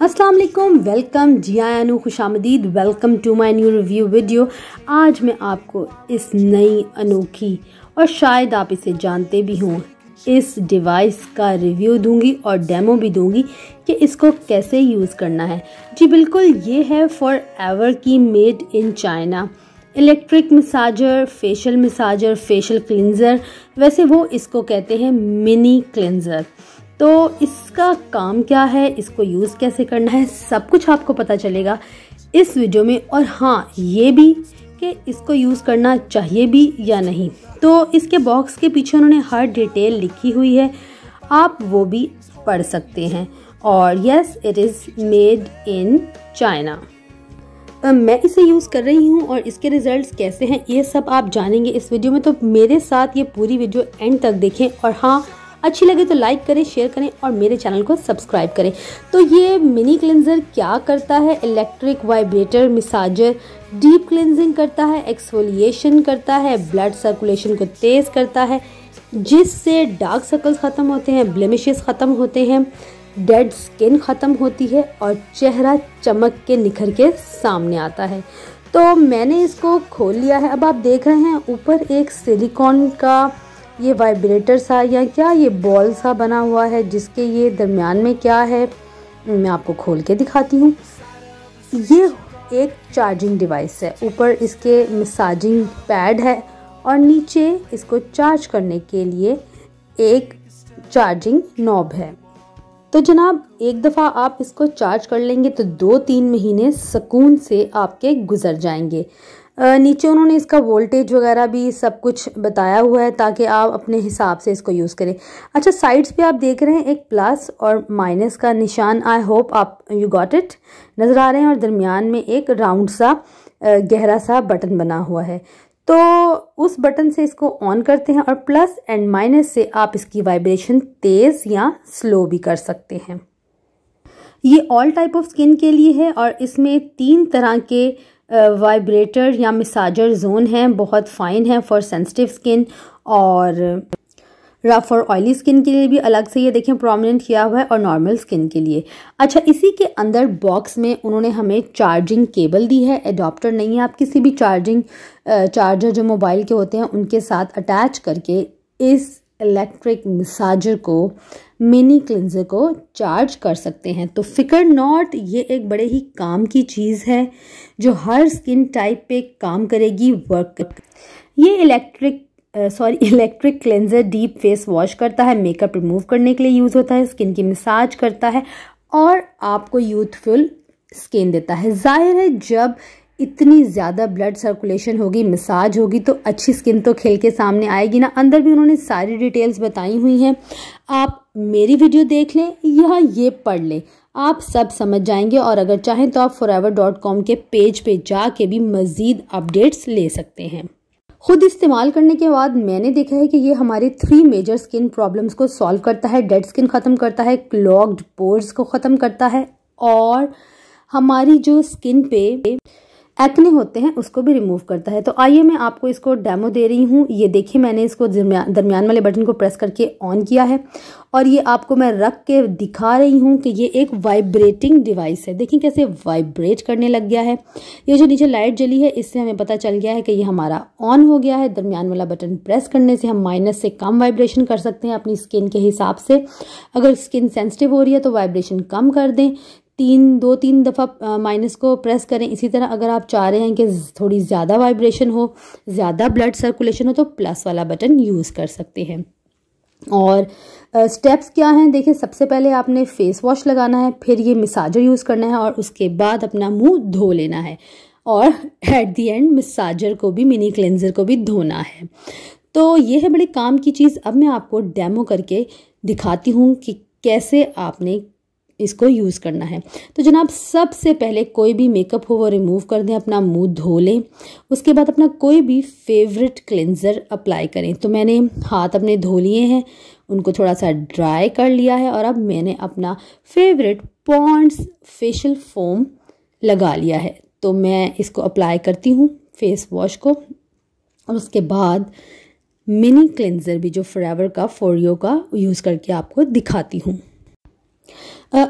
Aslam welcome जी जिया अनू खुश आमदीद welcome to my new review video आज मैं आपको इस नई अनोखी और शायद आप इसे जानते भी हों इस डिवाइस का रिव्यू दूंगी और डेमो भी दूंगी कि इसको कैसे यूज़ करना है जी बिल्कुल ये है फॉर एवर की made in China electric massager facial massager facial cleanser वैसे वो इसको कहते हैं मिनी क्लिनज़र तो इसका काम क्या है इसको यूज़ कैसे करना है सब कुछ आपको पता चलेगा इस वीडियो में और हाँ ये भी कि इसको यूज़ करना चाहिए भी या नहीं तो इसके बॉक्स के पीछे उन्होंने हर डिटेल लिखी हुई है आप वो भी पढ़ सकते हैं और yes it is made in China मैं इसे यूज़ कर रही हूँ और इसके रिजल्ट्स कैसे हैं ये सब आप जानेंगे इस वीडियो में तो मेरे साथ ये पूरी वीडियो एंड तक देखें और हाँ अच्छी लगे तो लाइक करें शेयर करें और मेरे चैनल को सब्सक्राइब करें तो ये मिनी क्लिनज़र क्या करता है electric vibrator massager deep cleansing करता है एक्सफोलिएशन करता है ब्लड सर्कुलेशन को तेज़ करता है जिससे डार्क सर्कल्स ख़त्म होते हैं ब्लेमिशेस ख़त्म होते हैं डेड स्किन ख़त्म होती है और चेहरा चमक के निखर के सामने आता है तो मैंने इसको खोल लिया है अब आप देख रहे हैं ऊपर एक सिलिकॉन का ये वाइब्रेटर सा या क्या ये बॉल सा बना हुआ है जिसके ये दरमियान में क्या है मैं आपको खोल के दिखाती हूँ ये एक चार्जिंग डिवाइस है ऊपर इसके मसाजिंग पैड है और नीचे इसको चार्ज करने के लिए एक चार्जिंग नॉब है तो जनाब एक दफ़ा आप इसको चार्ज कर लेंगे तो दो तीन महीने सुकून से आपके गुजर जाएंगे नीचे उन्होंने इसका वोल्टेज वगैरह भी सब कुछ बताया हुआ है ताकि आप अपने हिसाब से इसको यूज़ करें अच्छा साइड्स पे आप देख रहे हैं एक प्लस और माइनस का निशान आई होप आप यू गॉट इट नज़र आ रहे हैं और दरमियान में एक राउंड सा गहरा सा बटन बना हुआ है तो उस बटन से इसको ऑन करते हैं और प्लस एंड माइनस से आप इसकी वाइब्रेशन तेज़ या स्लो भी कर सकते हैं ये ऑल टाइप ऑफ स्किन के लिए है और इसमें तीन तरह के वाइब्रेटर या मिसाजर जोन हैं बहुत फ़ाइन है फॉर सेंसिटिव स्किन और रफ और ऑयली स्किन के लिए भी अलग से ये देखें प्रोमिनेंट किया हुआ है और नॉर्मल स्किन के लिए अच्छा इसी के अंदर बॉक्स में उन्होंने हमें चार्जिंग केबल दी है एडॉप्टर नहीं है आप किसी भी चार्जिंग चार्जर जो मोबाइल के होते हैं उनके साथ अटैच करके इस इलेक्ट्रिक मिसाजर को मिनी क्लिनजर को चार्ज कर सकते हैं तो फिकर नॉट ये एक बड़े ही काम की चीज़ है जो हर स्किन टाइप पे काम करेगी वर्क ये electric sorry electric cleanser deep face wash करता है मेकअप रिमूव करने के लिए यूज़ होता है स्किन की मिसाज करता है और आपको यूथफुल स्किन देता है जाहिर है जब इतनी ज़्यादा ब्लड सर्कुलेशन होगी मिसाज होगी तो अच्छी स्किन तो खेल के सामने आएगी ना अंदर भी उन्होंने सारी डिटेल्स बताई हुई हैं आप मेरी वीडियो देख लें या ये पढ़ लें आप सब समझ जाएंगे और अगर चाहें तो आप फॉर के पेज पे जाके भी मज़ीद अपडेट्स ले सकते हैं खुद इस्तेमाल करने के बाद मैंने देखा है कि ये हमारे थ्री मेजर स्किन प्रॉब्लम्स को सॉल्व करता है डेड स्किन ख़त्म करता है क्लॉग्ड पोर्स को ख़त्म करता है और हमारी जो स्किन पे एक्ने होते हैं उसको भी रिमूव करता है तो आइए मैं आपको इसको डेमो दे रही हूँ ये देखिए मैंने इसको दरमियान वाले बटन को प्रेस करके ऑन किया है और ये आपको मैं रख के दिखा रही हूँ कि ये एक वाइब्रेटिंग डिवाइस है देखिए कैसे वाइब्रेट करने लग गया है ये जो नीचे लाइट जली है इससे हमें पता चल गया है कि ये हमारा ऑन हो गया है दरमियान वाला बटन प्रेस करने से हम माइनस से कम वाइब्रेशन कर सकते हैं अपनी स्किन के हिसाब से अगर स्किन सेंसिटिव हो रही है तो वाइब्रेशन कम कर दें तीन दो तीन दफ़ा माइनस को प्रेस करें इसी तरह अगर आप चाह रहे हैं कि थोड़ी ज़्यादा वाइब्रेशन हो ज़्यादा ब्लड सर्कुलेशन हो तो प्लस वाला बटन यूज़ कर सकते हैं और स्टेप्स uh, क्या हैं देखिए सबसे पहले आपने फेस वॉश लगाना है फिर ये मिसाजर यूज़ करना है और उसके बाद अपना मुंह धो लेना है और एट दी एंड मिसाजर को भी मिनी क्लेंजर को भी धोना है तो ये है बड़े काम की चीज़ अब मैं आपको डेमो करके दिखाती हूँ कि कैसे आपने इसको यूज़ करना है तो जनाब सबसे पहले कोई भी मेकअप हो वो रिमूव कर दें अपना मुंह धो लें उसके बाद अपना कोई भी फेवरेट क्लेंज़र अप्लाई करें तो मैंने हाथ अपने धो लिए हैं उनको थोड़ा सा ड्राई कर लिया है और अब मैंने अपना फेवरेट पॉन्ड्स फेशियल फोम लगा लिया है तो मैं इसको अप्लाई करती हूँ फेस वॉश को और उसके बाद मिनी क्लेंज़र भी जो फ्रेवर का फोरियो का यूज़ करके आपको दिखाती हूँ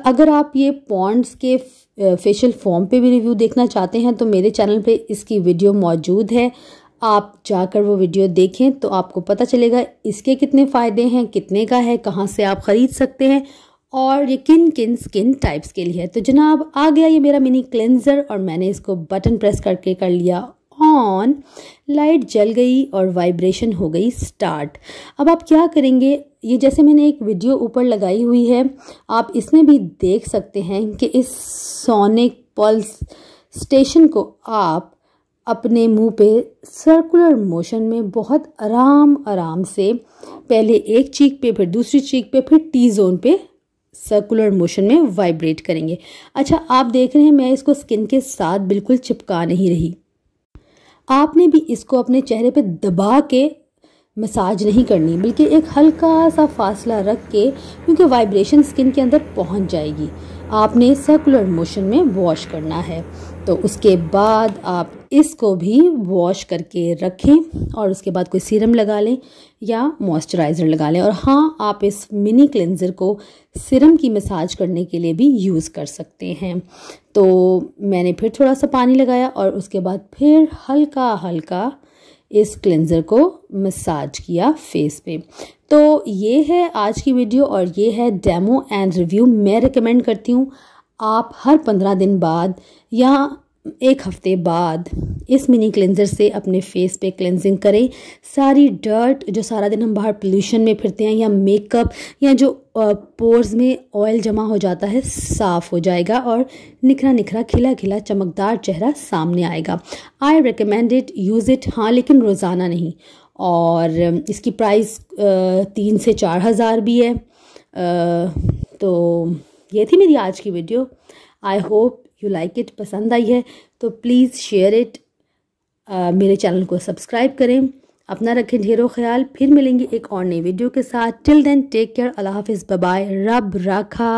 अगर आप ये पॉन्ड्स के फेशियल फॉर्म पे भी रिव्यू देखना चाहते हैं तो मेरे चैनल पे इसकी वीडियो मौजूद है आप जाकर वो वीडियो देखें तो आपको पता चलेगा इसके कितने फ़ायदे हैं कितने का है कहाँ से आप ख़रीद सकते हैं और ये किन किन स्किन टाइप्स के लिए है तो जनाब आ गया ये मेरा मिनी क्लेंज़र और मैंने इसको बटन प्रेस करके कर लिया ऑन लाइट जल गई और वाइब्रेशन हो गई स्टार्ट अब आप क्या करेंगे ये जैसे मैंने एक वीडियो ऊपर लगाई हुई है आप इसमें भी देख सकते हैं कि इस सोनिक पल्स स्टेशन को आप अपने मुंह पे सर्कुलर मोशन में बहुत आराम आराम से पहले एक चीक पे फिर दूसरी चीक पे फिर टी जोन पे सर्कुलर मोशन में वाइब्रेट करेंगे अच्छा आप देख रहे हैं मैं इसको स्किन के साथ बिल्कुल चिपका नहीं रही आपने भी इसको अपने चेहरे पे दबा के मसाज नहीं करनी बल्कि एक हल्का सा फासला रख के क्योंकि वाइब्रेशन स्किन के अंदर पहुंच जाएगी आपने सर्कुलर मोशन में वॉश करना है तो उसके बाद आप इसको भी वॉश करके रखें और उसके बाद कोई सीरम लगा लें या मॉइस्चराइज़र लगा लें और हाँ आप इस मिनी क्लेंज़र को सीरम की मसाज करने के लिए भी यूज़ कर सकते हैं तो मैंने फिर थोड़ा सा पानी लगाया और उसके बाद फिर हल्का हल्का इस क्लेंज़र को मसाज किया फेस पे तो ये है आज की वीडियो और ये है डेमो एंड रिव्यू मैं रिकमेंड करती हूँ आप हर पंद्रह दिन बाद या एक हफ्ते बाद इस मिनी क्लेंजर से अपने फेस पे क्लेंजिंग करें सारी डर्ट जो सारा दिन हम बाहर पोल्यूशन में फिरते हैं या मेकअप या जो पोर्स में ऑयल जमा हो जाता है साफ़ हो जाएगा और निखरा निखरा खिला खिला चमकदार चेहरा सामने आएगा I recommend it use it हाँ लेकिन रोज़ाना नहीं और इसकी प्राइस तीन से चार हज़ार भी है तो ये थी मेरी आज की video I hope you like it पसंद आई है तो प्लीज़ शेयर इट मेरे चैनल को सब्सक्राइब करें अपना रखें ढेरों ख्याल फिर मिलेंगे एक और नई वीडियो के साथ टिल देन टेक केयर अल्लाह हाफिज़ बाय रब राखा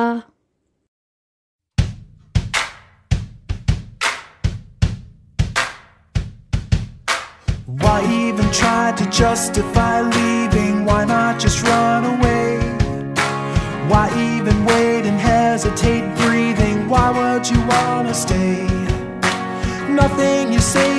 Why even try to justify leaving? you wanna stay? Nothing you say